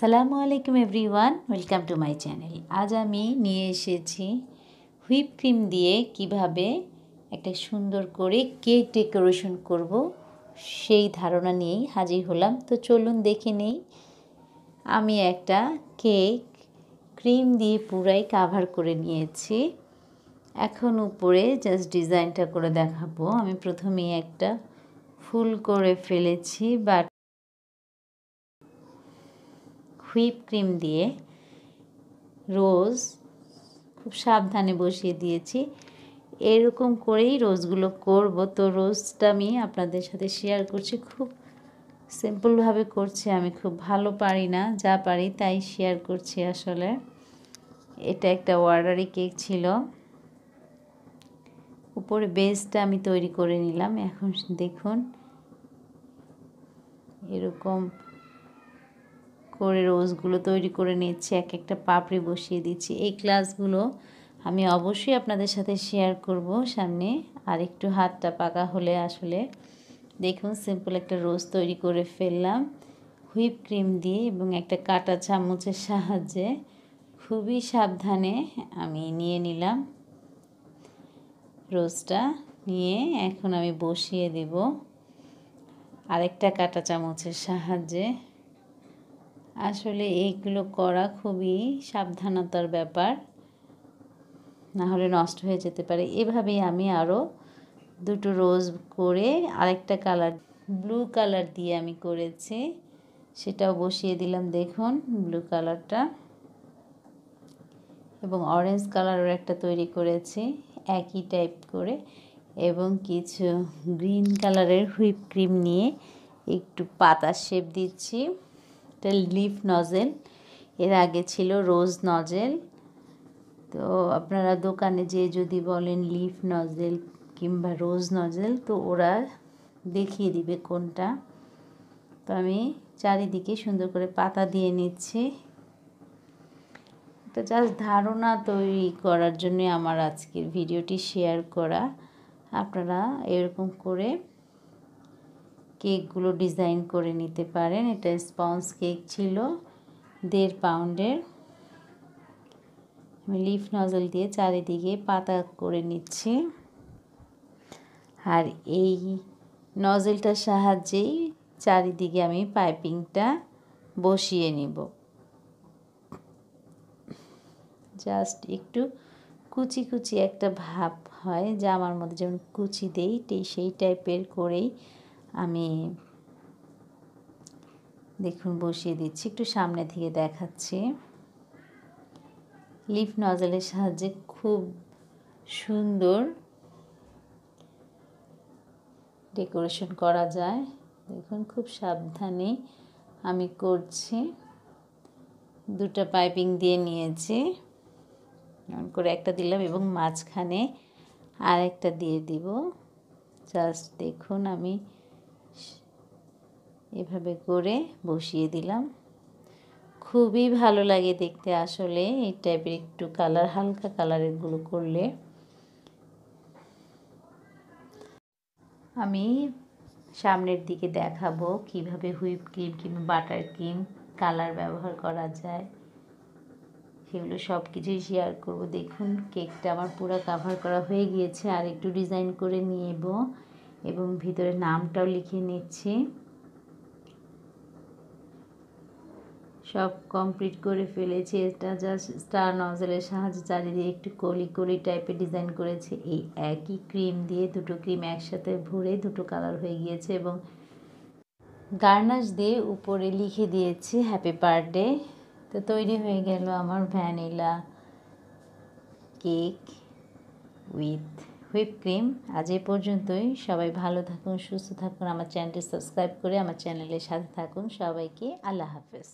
সালামু আলাইকুম everyone welcome to my channel আজ আমি নিয়ে এসেছি হুইপ ক্রিম দিয়ে কিভাবে একটা সুন্দর করে কেক ডেকোরেশন করব সেই ধারণা নিয়েই হাজির হলাম তো চলুন দেখে নেই আমি একটা কেক ক্রিম দিয়ে পুরাই কাভার করে নিয়েছি এখন উপরে জাস্ট ডিজাইনটা করে দেখাবো আমি প্রথমেই একটা ফুল করে ফেলেছি বাট হুইপ ক্রিম দিয়ে রোজ খুব সাবধানে বসিয়ে দিয়েছি এরকম করেই রোজগুলো করব তো রোজটা আমি আপনাদের সাথে শেয়ার করছি খুব সিম্পলভাবে করছি আমি খুব ভালো পারি না যা পারি তাই শেয়ার করছি আসলে এটা একটা অর্ডারি কেক ছিল উপরে বেসটা আমি তৈরি করে নিলাম এখন দেখুন এরকম করে রোজগুলো তৈরি করে নিচ্ছি এক একটা পাপড়ি বসিয়ে দিচ্ছি এই ক্লাসগুলো আমি অবশ্যই আপনাদের সাথে শেয়ার করব সামনে আর একটু হাতটা পাকা হলে আসলে দেখুন সিম্পল একটা রোজ তৈরি করে ফেললাম হুইপ ক্রিম দিয়ে এবং একটা কাটা চামচের সাহায্যে খুবই সাবধানে আমি নিয়ে নিলাম রোজটা নিয়ে এখন আমি বসিয়ে দেব আরেকটা কাটা চামচের সাহায্যে আসলে এগুলো করা খুবই সাবধানতার ব্যাপার না হলে নষ্ট হয়ে যেতে পারে এভাবেই আমি আরও দুটো রোজ করে আরেকটা কালার ব্লু কালার দিয়ে আমি করেছি সেটাও বসিয়ে দিলাম দেখুন ব্লু কালারটা এবং অরেঞ্জ কালারও একটা তৈরি করেছি একই টাইপ করে এবং কিছু গ্রিন কালারের হুইপ ক্রিম নিয়ে একটু পাতা শেপ দিচ্ছি একটা লিফ নজেল এর আগে ছিল রোজ নজেল তো আপনারা দোকানে যে যদি বলেন লিফ নজেল কিংবা রোজ নজেল তো ওরা দেখিয়ে দিবে কোনটা তো আমি চারিদিকে সুন্দর করে পাতা দিয়ে নিচ্ছি তো জাস্ট ধারণা তৈরি করার জন্য আমার আজকের ভিডিওটি শেয়ার করা আপনারা এরকম করে কেকগুলো ডিজাইন করে নিতে পারেন এটা স্পঞ্জ কেক ছিল দেড় পাউন্ডের আমি লিফ নজল দিয়ে চারিদিকে পাতা করে নিচ্ছি আর এই নজলটার সাহায্যেই চারিদিকে আমি পাইপিংটা বসিয়ে নিব জাস্ট একটু কুচি কুচি একটা ভাব হয় যা আমার মধ্যে যেমন কুচি দেই সেই টাইপের করেই আমি দেখুন বসিয়ে দিচ্ছি একটু সামনে থেকে দেখাচ্ছি লিপ নজলের সাহায্যে খুব সুন্দর ডেকোরেশন করা যায় দেখুন খুব সাবধানে আমি করছি দুটা পাইপিং দিয়ে নিয়েছি করে একটা দিলাম এবং মাঝখানে আর একটা দিয়ে দিব জাস্ট দেখুন আমি এভাবে করে বসিয়ে দিলাম খুবই ভালো লাগে দেখতে আসলে এই টাইপের একটু কালার হালকা কালারেরগুলো করলে আমি সামনের দিকে দেখাবো কিভাবে হুইপ ক্রিম কিংবা বাটার ক্রিম কালার ব্যবহার করা যায় সেগুলো সব কিছুই শেয়ার করবো দেখুন কেকটা আমার পুরো কাভার করা হয়ে গিয়েছে আর একটু ডিজাইন করে নিয়েব এবং ভিতরে নামটাও লিখে নিচ্ছি সব কমপ্লিট করে ফেলেছি এটা জাস্ট স্টার নজলের সাহায্যে চারিদিকে একটু কলি কলি টাইপের ডিজাইন করেছে এই একই ক্রিম দিয়ে দুটো ক্রিম একসাথে ভরে দুটো কালার হয়ে গিয়েছে এবং গার্নাস দিয়ে উপরে লিখে দিয়েছি হ্যাপি বার্থডে তো তৈরি হয়ে গেল আমার vanilla cake with whip cream আজ এ পর্যন্তই সবাই ভালো থাকুন সুস্থ থাকুন আমার চ্যানেলটি সাবস্ক্রাইব করে আমার চ্যানেলের সাথে থাকুন সবাইকে আল্লাহ হাফেজ